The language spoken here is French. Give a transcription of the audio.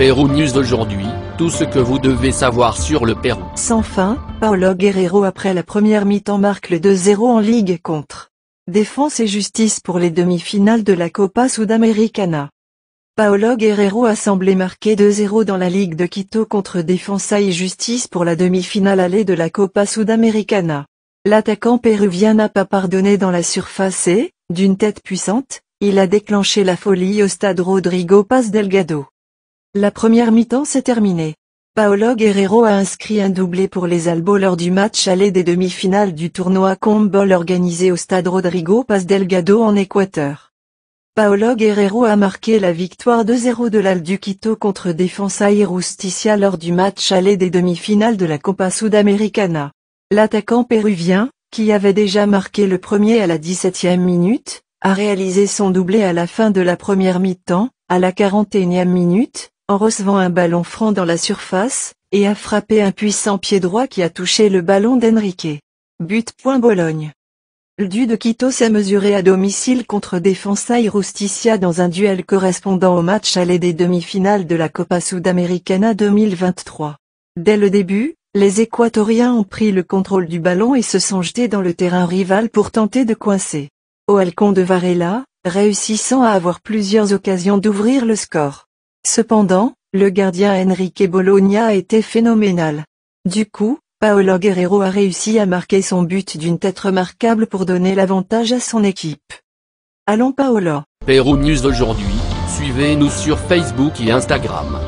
Pérou News d'aujourd'hui, tout ce que vous devez savoir sur le Pérou. Sans fin, Paolo Guerrero après la première mi-temps marque le 2-0 en Ligue contre. Défense et justice pour les demi-finales de la Copa Sudamericana. Paolo Guerrero a semblé marquer 2-0 dans la Ligue de Quito contre Defensa et Justice pour la demi-finale allée de la Copa Sudamericana. L'attaquant péruvien n'a pas pardonné dans la surface et, d'une tête puissante, il a déclenché la folie au stade Rodrigo Paz Delgado. La première mi-temps s'est terminée. Paolo Guerrero a inscrit un doublé pour les Albos lors du match aller des demi-finales du tournoi Combol organisé au stade Rodrigo Paz Delgado en Équateur. Paolo Guerrero a marqué la victoire 2-0 de l'Alduquito contre Defensa y Rusticia lors du match aller des demi-finales de la Copa Sudamericana. L'attaquant péruvien, qui avait déjà marqué le premier à la 17e minute, a réalisé son doublé à la fin de la première mi-temps, à la 41e minute, en recevant un ballon franc dans la surface, et a frappé un puissant pied droit qui a touché le ballon d'Enrique. But. Point Bologne. Le du de Quito s'est mesuré à domicile contre Defensa y Rusticia dans un duel correspondant au match aller des demi-finales de la Copa Sudamericana 2023. Dès le début, les Équatoriens ont pris le contrôle du ballon et se sont jetés dans le terrain rival pour tenter de coincer. Au Alcon de Varela, réussissant à avoir plusieurs occasions d'ouvrir le score. Cependant, le gardien Enrique Bologna a été phénoménal. Du coup, Paolo Guerrero a réussi à marquer son but d'une tête remarquable pour donner l'avantage à son équipe. Allons Paolo Pérou News aujourd'hui, suivez-nous sur Facebook et Instagram.